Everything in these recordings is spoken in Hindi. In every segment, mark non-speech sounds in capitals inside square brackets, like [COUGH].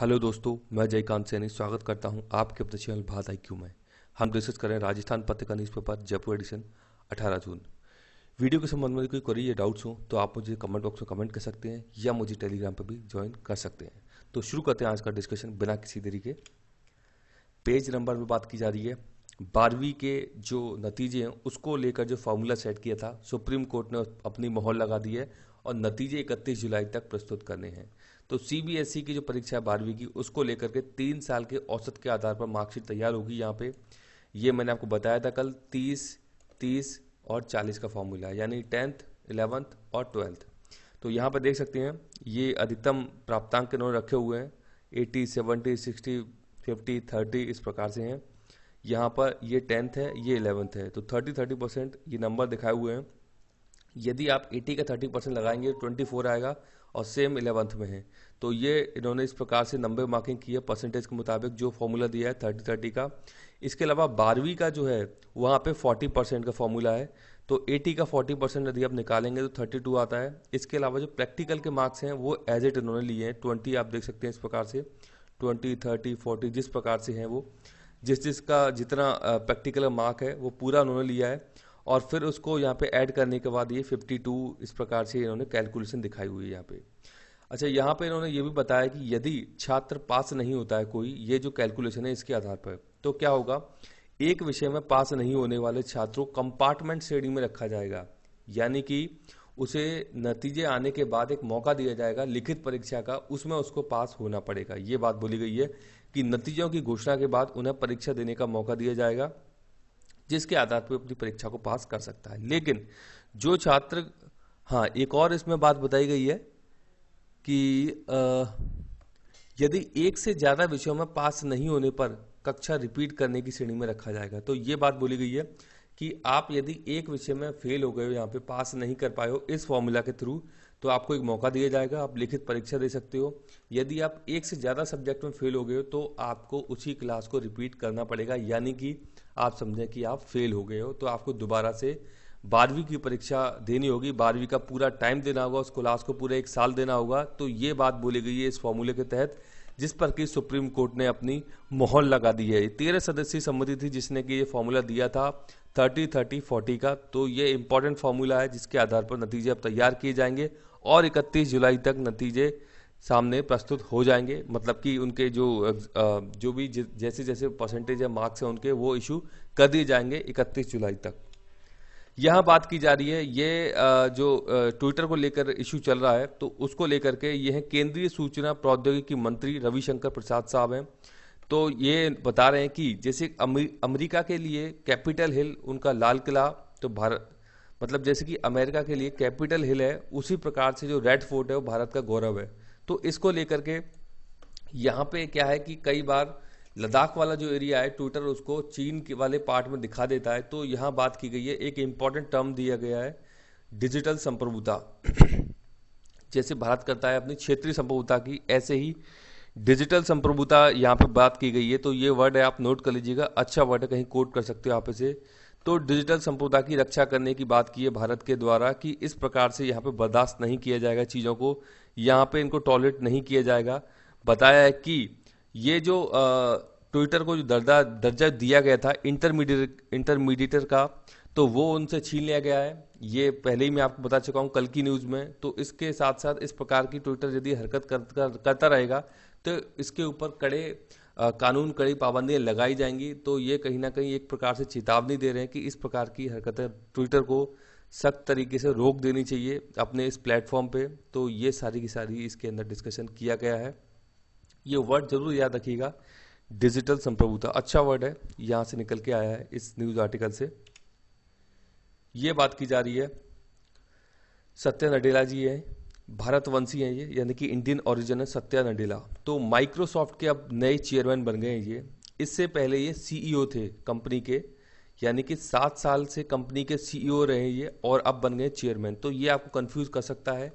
हेलो दोस्तों मैं जयकांत सैनी स्वागत करता हूं आपके अपने चैनल भारत आई क्यू में हम डिस्कस करें Rajasthan Patrika newspaper Jaipur edition 18 जून वीडियो के संबंध में कोई क्वेरी या डाउट्स हो तो आप मुझे कमेंट बॉक्स में कमेंट कर सकते हैं या मुझे टेलीग्राम पर भी ज्वाइन कर सकते हैं तो शुरू करते हैं आज का डिस्कशन बिना किसी देरी के पेज नंबर पर बात की जा रही है बारहवीं के जो नतीजे हैं उसको लेकर जो फार्मूला सेट किया था सुप्रीम कोर्ट ने अपनी मोहर लगा दी है और नतीजे इकतीस जुलाई तक प्रस्तुत करने हैं तो सीबीएसई e की जो परीक्षा है बारहवीं की उसको लेकर के तीन साल के औसत के आधार पर मार्कशीट तैयार होगी यहाँ पे ये मैंने आपको बताया था कल तीस तीस और चालीस का फॉर्मूला है यानी टेंथ इलेवंथ और ट्वेल्थ तो यहाँ पर देख सकते हैं ये अधिकतम प्राप्तांक इन्होंने रखे हुए हैं eighty seventy sixty fifty thirty इस प्रकार से हैं यहाँ पर ये टेंथ है ये इलेवंथ है तो थर्टी थर्टी परसेंट ये नंबर दिखाए हुए हैं यदि आप 80 का 30 परसेंट लगाएंगे 24 आएगा और सेम इलेवंथ में है तो ये इन्होंने इस प्रकार से नंबर मार्किंग की है परसेंटेज के मुताबिक जो फॉर्मूला दिया है थर्टी थर्टी का इसके अलावा बारहवीं का जो है वहाँ पे 40 परसेंट का फॉर्मूला है तो 80 का 40 परसेंट यदि आप निकालेंगे तो 32 आता है इसके अलावा जो प्रैक्टिकल के मार्क्स हैं वो एज इट इन्होंने लिए हैं ट्वेंटी आप देख सकते हैं इस प्रकार से ट्वेंटी थर्टी फोर्टी जिस प्रकार से हैं वो जिस जिसका जितना प्रैक्टिकल मार्क है वो पूरा उन्होंने लिया है और फिर उसको यहाँ पे ऐड करने के बाद ये 52 इस प्रकार से इन्होंने कैलकुलेशन दिखाई हुई है यहाँ पे अच्छा यहाँ पे इन्होंने ये भी बताया कि यदि छात्र पास नहीं होता है कोई ये जो कैलकुलेशन है इसके आधार पर तो क्या होगा एक विषय में पास नहीं होने वाले छात्रों कंपार्टमेंट श्रेणी में रखा जाएगा यानी कि उसे नतीजे आने के बाद एक मौका दिया जाएगा लिखित परीक्षा का उसमें उसको पास होना पड़ेगा ये बात बोली गई है कि नतीजों की घोषणा के बाद उन्हें परीक्षा देने का मौका दिया जाएगा जिसके आधार पर अपनी परीक्षा को पास कर सकता है लेकिन जो छात्र हाँ एक और इसमें बात बताई गई है कि यदि एक से ज़्यादा विषयों में पास नहीं होने पर कक्षा रिपीट करने की श्रेणी में रखा जाएगा तो ये बात बोली गई है कि आप यदि एक विषय में फेल हो गए हो यहाँ पे पास नहीं कर पाए हो इस फॉर्मूला के थ्रू तो आपको एक मौका दिया जाएगा आप लिखित परीक्षा दे सकते हो यदि आप एक से ज़्यादा सब्जेक्ट में फेल हो गए हो तो आपको उसी क्लास को रिपीट करना पड़ेगा यानी कि आप समझें कि आप फेल हो गए हो तो आपको दोबारा से बारहवीं की परीक्षा देनी होगी बारहवीं का पूरा टाइम देना होगा उस क्लास को पूरा एक साल देना होगा तो ये बात बोली गई है इस फॉर्मूले के तहत जिस पर कि सुप्रीम कोर्ट ने अपनी मोहर लगा दी है तेरह सदस्यीय समिति थी जिसने कि ये फॉर्मूला दिया था थर्टी थर्टी फोर्टी का तो ये इंपॉर्टेंट फॉर्मूला है जिसके आधार पर नतीजे अब तैयार किए जाएंगे और 31 जुलाई तक नतीजे सामने प्रस्तुत हो जाएंगे मतलब कि उनके जो जो भी जैसे जैसे परसेंटेज या मार्क्स हैं उनके वो इशू कर दिए जाएंगे 31 जुलाई तक यहाँ बात की जा रही है ये जो ट्विटर को लेकर इशू चल रहा है तो उसको लेकर के ये हैं केंद्रीय सूचना प्रौद्योगिकी मंत्री रविशंकर प्रसाद साहब हैं तो ये बता रहे हैं कि जैसे अमेरिका के लिए कैपिटल हिल उनका लाल किला तो भारत मतलब जैसे कि अमेरिका के लिए कैपिटल हिल है उसी प्रकार से जो रेड फोर्ट है वो भारत का गौरव है तो इसको लेकर के यहाँ पे क्या है कि कई बार लद्दाख वाला जो एरिया है ट्विटर उसको चीन के वाले पार्ट में दिखा देता है तो यहाँ बात की गई है एक इम्पॉर्टेंट टर्म दिया गया है डिजिटल संप्रभुता [COUGHS] जैसे भारत करता है अपनी क्षेत्रीय संप्रभुता की ऐसे ही डिजिटल संप्रभुता यहाँ पे बात की गई है तो ये वर्ड है आप नोट कर लीजिएगा अच्छा वर्ड है कहीं कोट कर सकते हो आप इसे तो डिजिटल संपदा की रक्षा करने की बात की है भारत के द्वारा कि इस प्रकार से यहाँ पे बर्दाश्त नहीं किया जाएगा चीज़ों को यहाँ पे इनको टॉयलेट नहीं किया जाएगा बताया है कि ये जो ट्विटर को जो दर्जा दर्जा दिया गया था इंटरमीडिएट इंटरमीडिएटर का तो वो उनसे छीन लिया गया है ये पहले ही मैं आपको बता चुका हूँ कल की न्यूज़ में तो इसके साथ साथ इस प्रकार की ट्विटर यदि हरकत कर, कर, करता रहेगा तो इसके ऊपर कड़े कानून कड़ी पाबंदियाँ लगाई जाएंगी तो ये कहीं ना कहीं एक प्रकार से चेतावनी दे रहे हैं कि इस प्रकार की हरकतें ट्विटर को सख्त तरीके से रोक देनी चाहिए अपने इस प्लेटफॉर्म पे तो ये सारी की सारी इसके अंदर डिस्कशन किया गया है ये वर्ड जरूर याद रखिएगा डिजिटल संप्रभुता अच्छा वर्ड है यहाँ से निकल के आया है इस न्यूज़ आर्टिकल से ये बात की जा रही है सत्य नडेला जी हैं भारतवंशी हैं ये यानी कि इंडियन ओरिजिन है सत्या नडेला तो माइक्रोसॉफ्ट के अब नए चेयरमैन बन गए हैं ये इससे पहले ये सीईओ e थे कंपनी के यानी कि सात साल से कंपनी के सीईओ e रहे ये और अब बन गए चेयरमैन तो ये आपको कंफ्यूज कर सकता है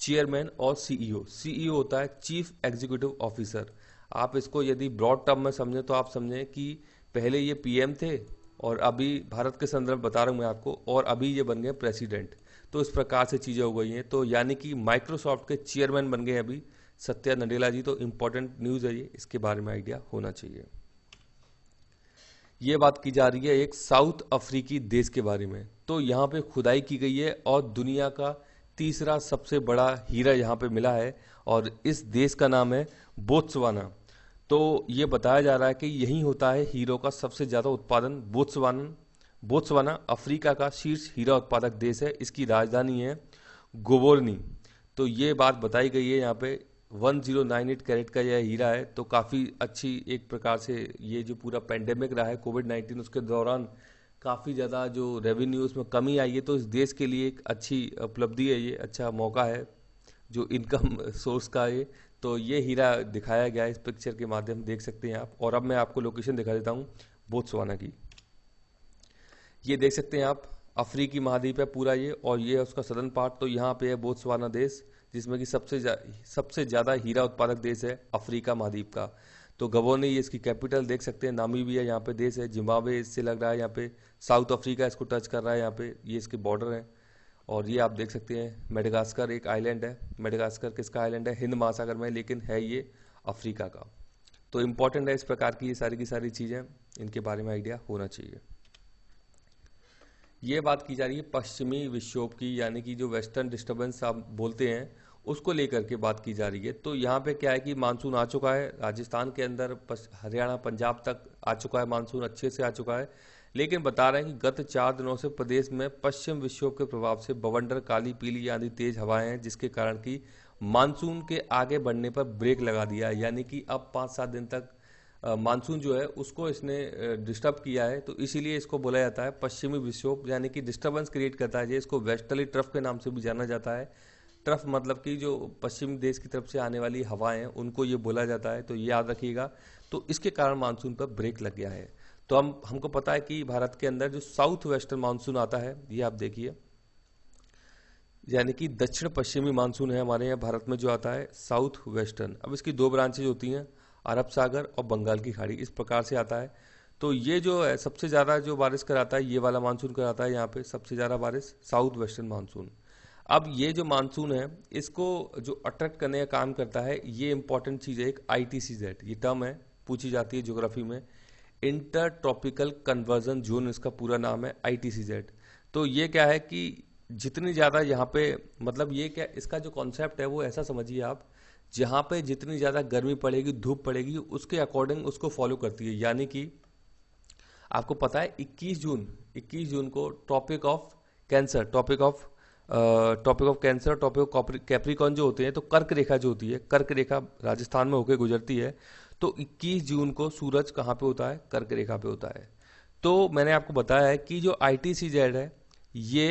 चेयरमैन और सीईओ सीईओ e होता है चीफ एग्जीक्यूटिव ऑफिसर आप इसको यदि ब्रॉड टर्म में समझें तो आप समझें कि पहले ये पीएम थे और अभी भारत के संदर्भ बता रहा हूँ मैं आपको और अभी ये बन गए प्रेसिडेंट तो इस प्रकार से चीज़ें हो गई हैं तो यानी कि माइक्रोसॉफ्ट के चेयरमैन बन गए अभी सत्या नडेला जी तो इम्पोर्टेंट न्यूज़ है ये इसके बारे में आइडिया होना चाहिए ये बात की जा रही है एक साउथ अफ्रीकी देश के बारे में तो यहाँ पे खुदाई की गई है और दुनिया का तीसरा सबसे बड़ा हीरा यहाँ पे मिला है और इस देश का नाम है बोत्सवाना तो ये बताया जा रहा है कि यहीं होता है हीरो का सबसे ज़्यादा उत्पादन बोत्सवान बोत्सवाना अफ्रीका का शीर्ष हीरा उत्पादक देश है इसकी राजधानी है गोबोर्नी तो ये बात बताई गई है यहाँ पे 1098 कैरेट का यह हीरा है तो काफ़ी अच्छी एक प्रकार से ये जो पूरा पेंडेमिक रहा है कोविड 19 उसके दौरान काफ़ी ज़्यादा जो रेवेन्यू उसमें कमी आई है तो इस देश के लिए एक अच्छी उपलब्धि है ये अच्छा मौका है जो इनकम सोर्स [LAUGHS] का ये तो ये हीरा दिखाया गया है इस पिक्चर के माध्यम देख सकते हैं आप और अब मैं आपको लोकेशन दिखा देता हूँ बोत्सवाना की ये देख सकते हैं आप अफ्रीकी महाद्वीप है पूरा ये और ये उसका सदन पार्ट तो यहाँ पे है बोत्सवाना देश जिसमें कि सबसे जा, सबसे ज़्यादा हीरा उत्पादक देश है अफ्रीका महाद्वीप का तो गबोन ये इसकी कैपिटल देख सकते हैं नामी भी है यहाँ पे देश है जिम्बावे इससे लग रहा है यहाँ पे साउथ अफ्रीका इसको टच कर रहा है यहाँ पे ये इसके बॉर्डर है और ये आप देख सकते हैं मेडगास्कर एक आइलैंड है मेडगास्कर किसका आइलैंड है हिंद महासागर में लेकिन है ये अफ्रीका का तो इम्पोर्टेंट है इस प्रकार की ये सारी की सारी चीज़ें इनके बारे में आइडिया होना चाहिए ये बात की जा रही है पश्चिमी विक्षोभ की यानी कि जो वेस्टर्न डिस्टर्बेंस आप बोलते हैं उसको लेकर के बात की जा रही है तो यहाँ पे क्या है कि मानसून आ चुका है राजस्थान के अंदर हरियाणा पंजाब तक आ चुका है मानसून अच्छे से आ चुका है लेकिन बता रहे हैं कि गत चार दिनों से प्रदेश में पश्चिम विक्षोभ के प्रभाव से बवंडर काली पीली आदि तेज हवाएं हैं जिसके कारण कि मानसून के आगे बढ़ने पर ब्रेक लगा दिया यानी कि अब पाँच सात दिन तक मानसून जो है उसको इसने डिस्टर्ब किया है तो इसीलिए इसको बोला जाता है पश्चिमी विक्षोभ यानी कि डिस्टर्बेंस क्रिएट करता है इसको वेस्टर्ली ट्रफ के नाम से भी जाना जाता है ट्रफ मतलब कि जो पश्चिम देश की तरफ से आने वाली हवाएं उनको ये बोला जाता है तो ये याद रखिएगा तो इसके कारण मानसून पर ब्रेक लग गया है तो हम हमको पता है कि भारत के अंदर जो साउथ वेस्टर्न मानसून आता है ये आप देखिए यानी कि दक्षिण पश्चिमी मानसून है हमारे यहाँ भारत में जो आता है साउथ वेस्टर्न अब इसकी दो ब्रांचेज होती हैं अरब सागर और बंगाल की खाड़ी इस प्रकार से आता है तो ये जो है सबसे ज़्यादा जो बारिश कराता है ये वाला मानसून कराता है यहाँ पे सबसे ज़्यादा बारिश साउथ वेस्टर्न मानसून अब ये जो मानसून है इसको जो अट्रैक्ट करने का काम करता है ये इंपॉर्टेंट चीज़ है एक आई टी सी जेड ये टर्म है पूछी जाती है ज्योग्राफी में इंटर ट्रॉपिकल कन्वर्जन जोन इसका पूरा नाम है आई टी सी जेड तो ये क्या है कि जितनी ज़्यादा यहाँ पे मतलब ये क्या इसका जो कॉन्सेप्ट है वो ऐसा समझिए आप जहाँ पे जितनी ज़्यादा गर्मी पड़ेगी धूप पड़ेगी उसके अकॉर्डिंग उसको फॉलो करती है यानी कि आपको पता है 21 जून 21 जून को Tropic of Cancer Tropic of Tropic of Cancer Tropic of Capricorn जो होते हैं तो कर्क रेखा जो होती है कर्क रेखा राजस्थान में होकर गुजरती है तो 21 जून को सूरज कहाँ पे होता है कर्क रेखा पे होता है तो मैंने आपको बताया है कि जो आई टी सी जेड है ये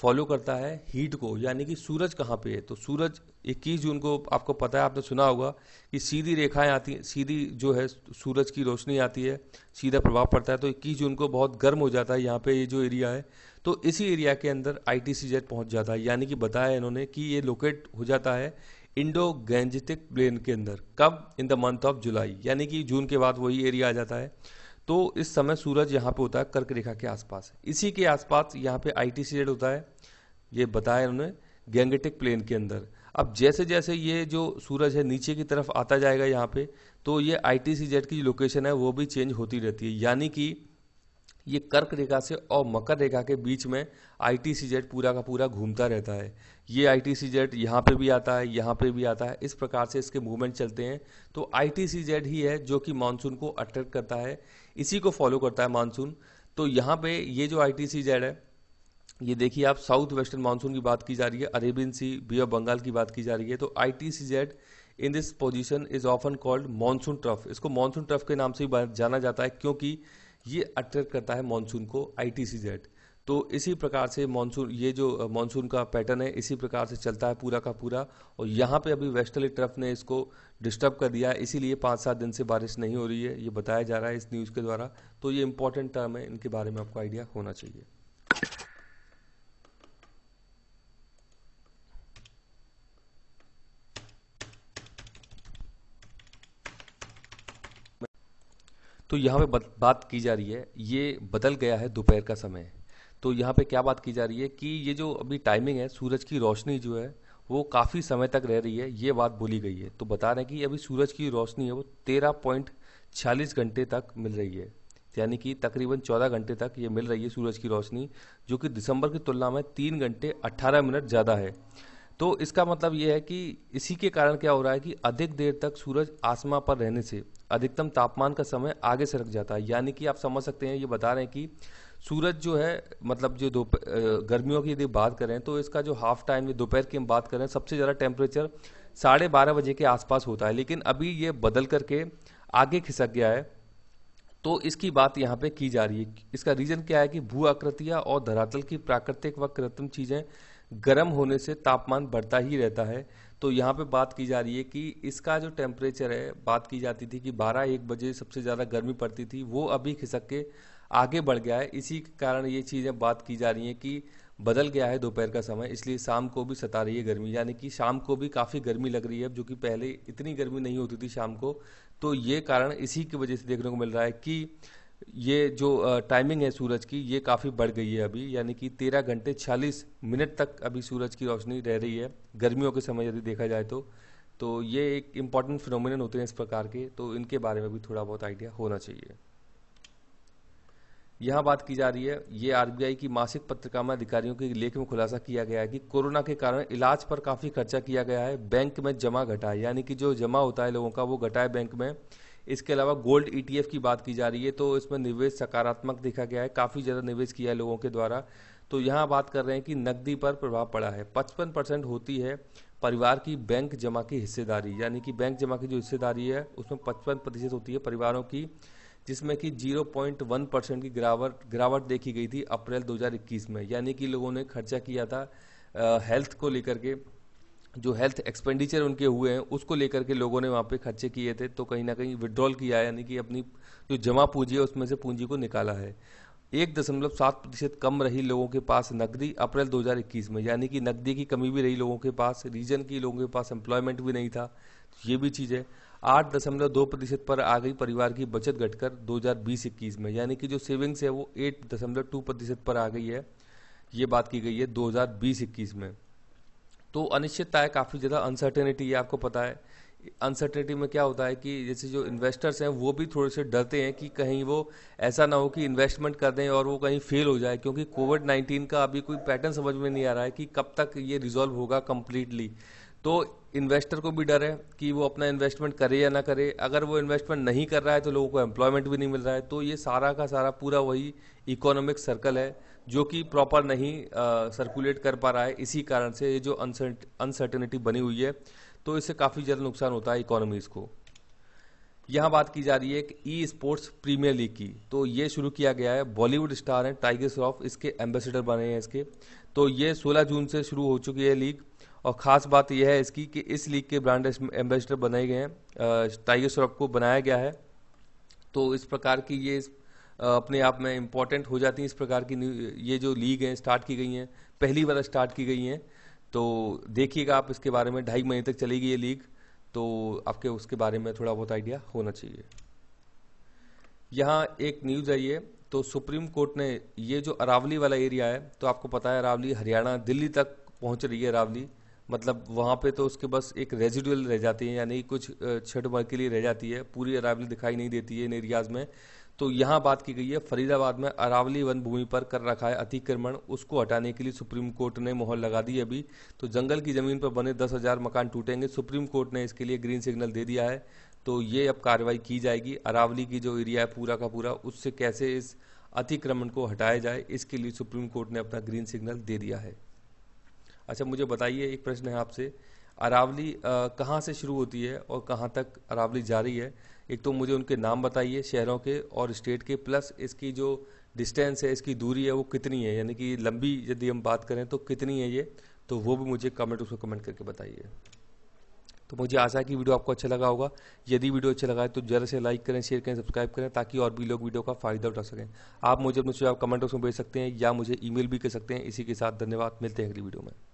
फॉलो करता है हीट को यानी कि सूरज कहाँ पे है तो सूरज 21 जून को आपको पता है आपने सुना होगा कि सीधी रेखाएं आती सीधी जो है सूरज की रोशनी आती है सीधा प्रभाव पड़ता है तो 21 जून को बहुत गर्म हो जाता है यहाँ पे ये जो एरिया है तो इसी एरिया के अंदर आई टी सी जेट पहुँच जाता है यानी कि बताया इन्होंने कि ये लोकेट हो जाता है इंडो गैंजेटिक प्लेन के अंदर कब in the month of July यानी कि जून के बाद वही एरिया आ जाता है तो इस समय सूरज यहाँ पे होता है कर्क रेखा के आसपास इसी के आसपास यहाँ पे आई टी सी होता है ये बताया उन्होंने गैंगेटिक प्लेन के अंदर अब जैसे जैसे ये जो सूरज है नीचे की तरफ आता जाएगा यहाँ पे तो ये आई टी सी जेड की लोकेशन है वो भी चेंज होती रहती है यानी कि ये कर्क रेखा से और मकर रेखा के बीच में आई टी सी जेड पूरा का पूरा घूमता रहता है ये आई टी सी जेड यहाँ पर भी आता है यहाँ पर भी आता है इस प्रकार से इसके मूवमेंट चलते हैं तो आई टी सी जेड ही है जो कि मानसून को अट्रैक्ट करता है इसी को फॉलो करता है मानसून तो यहाँ पे ये जो आई टी सी जेड है ये देखिए आप साउथ वेस्टर्न मानसून की बात की जा रही है Arabian Sea Bay of Bengal की बात की जा रही है तो I T C Z in this position is often called monsoon trough इसको मानसून ट्रफ के नाम से जाना जाता है क्योंकि ये अट्रैक्ट करता है मानसून को आई तो इसी प्रकार से मानसून ये जो मानसून का पैटर्न है इसी प्रकार से चलता है पूरा का पूरा और यहाँ पे अभी वेस्टर्ली ट्रफ ने इसको डिस्टर्ब कर दिया है इसीलिए पाँच सात दिन से बारिश नहीं हो रही है ये बताया जा रहा है इस न्यूज़ के द्वारा तो ये इंपॉर्टेंट टर्म है इनके बारे में आपको आइडिया होना चाहिए तो यहाँ पे बात की जा रही है ये बदल गया है दोपहर का समय तो यहाँ पे क्या बात की जा रही है कि ये जो अभी टाइमिंग है सूरज की रोशनी जो है वो काफ़ी समय तक रह रही है ये बात बोली गई है तो बता रहे हैं कि अभी सूरज की रोशनी है वो तेरह पॉइंट छियालीस घंटे तक मिल रही है यानी कि तकरीबन चौदह घंटे तक ये मिल रही है सूरज की रोशनी जो कि दिसंबर की तुलना में तीन घंटे अट्ठारह मिनट ज़्यादा है तो इसका मतलब ये है कि इसी के कारण क्या हो रहा है कि अधिक देर तक सूरज आसमां पर रहने से अधिकतम तापमान का समय आगे से रख जाता है यानी कि आप समझ सकते हैं ये बता रहे हैं कि सूरज जो है मतलब जो दोपहर गर्मियों की यदि बात करें तो इसका जो हाफ टाइम या दोपहर की हम बात करें सबसे ज़्यादा टेम्परेचर साढ़े बारह बजे के आसपास होता है लेकिन अभी ये बदल करके आगे खिसक गया है तो इसकी बात यहाँ पे की जा रही है इसका रीज़न क्या है कि भू आकृतियाँ और धरातल की प्राकृतिक व कृत्रिम चीज़ें गर्म होने से तापमान बढ़ता ही रहता है तो यहाँ पे बात की जा रही है कि इसका जो टेम्परेचर है बात की जाती थी कि 12 एक बजे सबसे ज़्यादा गर्मी पड़ती थी वो अभी खिसक के आगे बढ़ गया है इसी के कारण ये चीज़ें बात की जा रही हैं कि बदल गया है दोपहर का समय इसलिए शाम को भी सता रही है गर्मी यानी कि शाम को भी काफ़ी गर्मी लग रही है जो कि पहले इतनी गर्मी नहीं होती थी शाम को तो ये कारण इसी की वजह से देखने को मिल रहा है कि ये जो टाइमिंग है सूरज की ये काफ़ी बढ़ गई है अभी यानी कि तेरह घंटे छियालीस मिनट तक अभी सूरज की रोशनी रह रही है गर्मियों के समय यदि देखा जाए तो तो ये एक इम्पॉर्टेंट फिनोमिनन होते हैं इस प्रकार के तो इनके बारे में भी थोड़ा बहुत आइडिया होना चाहिए यहाँ बात की जा रही है ये आरबीआई की मासिक पत्रिका में अधिकारियों के लेख में खुलासा किया गया है कि कोरोना के कारण इलाज पर काफ़ी खर्चा किया गया है बैंक में जमा घटा है यानी कि जो जमा होता है लोगों का वो घटा है बैंक में इसके अलावा गोल्ड ईटीएफ e की बात की जा रही है तो इसमें निवेश सकारात्मक देखा गया है काफ़ी ज़्यादा निवेश किया है लोगों के द्वारा तो यहाँ बात कर रहे हैं कि नकदी पर प्रभाव पड़ा है पचपन परसेंट होती है परिवार की बैंक जमा की हिस्सेदारी यानी कि बैंक जमा की जो हिस्सेदारी है उसमें पचपन प्रतिशत होती है परिवारों की जिसमें कि 0.1 परसेंट की गिरावट गिरावट देखी गई थी अप्रैल 2021 में यानी कि लोगों ने खर्चा किया था आ, हेल्थ को लेकर के जो हेल्थ एक्सपेंडिचर उनके हुए हैं उसको लेकर के लोगों ने वहाँ पे खर्चे किए थे तो कहीं ना कहीं विड्रॉल किया यानी कि अपनी जो जमा पूंजी है उसमें से पूंजी को निकाला है एक दशमलव सात प्रतिशत कम रही लोगों के पास नकदी अप्रैल 2021 में यानी कि नकदी की कमी भी रही लोगों के पास रीजन की लोगों के पास एम्प्लॉयमेंट भी नहीं था तो ये भी चीज़ है आठ दशमलव दो प्रतिशत पर आ गई परिवार की बचत घटकर बीस इक्कीस में यानी कि जो सेविंग्स है वो एट दशमलव टू प्रतिशत पर आ गई है ये बात की गई है दो हजार बीस इक्कीस में तो अनिश्चितता है काफ़ी ज़्यादा अनसर्टेनिटी है आपको पता है अनसर्टेनिटी में क्या होता है कि जैसे जो इन्वेस्टर्स हैं वो भी थोड़े से डरते हैं कि कहीं वो ऐसा ना हो कि इन्वेस्टमेंट कर दें और वो कहीं फेल हो जाए क्योंकि कोविड नाइन्टीन का अभी कोई पैटर्न समझ में नहीं आ रहा है कि कब तक ये रिजॉल्व होगा कम्प्लीटली तो इन्वेस्टर को भी डर है कि वो अपना इन्वेस्टमेंट करे या ना करे अगर वो इन्वेस्टमेंट नहीं कर रहा है तो लोगों को एम्प्लॉयमेंट भी नहीं मिल रहा है तो ये सारा का सारा पूरा वही इकोनॉमिक सर्कल है जो कि प्रॉपर नहीं सर्कुलेट कर पा रहा है इसी कारण से ये जो अनसर्टनिटी बनी हुई है तो इससे काफ़ी ज़्यादा नुकसान होता है इकोनॉमीज़ को यहाँ बात की जा रही है कि ई स्पोर्ट्स प्रीमियर लीग की तो ये शुरू किया गया है बॉलीवुड स्टार हैं टाइगर श्रॉफ इसके एम्बेसडर बने हैं इसके तो ये 16 जून से शुरू हो चुकी है लीग और ख़ास बात यह है इसकी कि इस लीग के ब्रांड एम्बेसडर बनाए गए हैं टाइगर श्रॉफ को बनाया गया है तो इस प्रकार की ये अपने आप में इम्पॉर्टेंट हो जाती हैं इस प्रकार की ये जो लीग हैं स्टार्ट की गई हैं पहली बार स्टार्ट की गई हैं तो देखिएगा आप इसके बारे में ढाई महीने तक चलेगी ये लीग तो आपके उसके बारे में थोड़ा बहुत आइडिया होना चाहिए यहाँ एक न्यूज़ आई है तो सुप्रीम कोर्ट ने ये जो अरावली वाला एरिया है तो आपको पता है अरावली हरियाणा दिल्ली तक पहुँच रही है अरावली मतलब वहाँ पे तो उसके बस एक रेजिडुअल रह जाती है यानी कुछ छठ भर के लिए रह जाती है पूरी अरावली दिखाई नहीं देती है इन एरियाज में तो यहाँ बात की गई है फरीदाबाद में अरावली वन भूमि पर कर रखा है अतिक्रमण उसको हटाने के लिए सुप्रीम कोर्ट ने मोहर लगा दी अभी तो जंगल की जमीन पर बने दस हजार मकान टूटेंगे सुप्रीम कोर्ट ने इसके लिए ग्रीन सिग्नल दे दिया है तो ये अब कार्रवाई की जाएगी अरावली की जो एरिया है पूरा का पूरा उससे कैसे इस अतिक्रमण को हटाया जाए इसके लिए सुप्रीम कोर्ट ने अपना ग्रीन सिग्नल दे दिया है अच्छा मुझे बताइए एक प्रश्न है आपसे अरावली कहाँ से शुरू होती है और कहाँ तक अरावली जा रही है एक तो मुझे उनके नाम बताइए शहरों के और स्टेट के प्लस इसकी जो डिस्टेंस है इसकी दूरी है वो कितनी है यानी कि लंबी यदि हम बात करें तो कितनी है ये तो वो भी मुझे कमेंट उसको कमेंट करके बताइए तो मुझे आशा है कि वीडियो आपको अच्छा लगा होगा यदि वीडियो अच्छा लगा है तो जरा से लाइक करें शेयर करें सब्सक्राइब करें ताकि और भी लोग वीडियो का फायदा उठा सकें आप मुझे अपने सुझाव कमेंट बॉक्स में भेज सकते हैं या मुझे ईमेल भी कर सकते हैं इसी के साथ धन्यवाद मिलते हैं अगली वीडियो में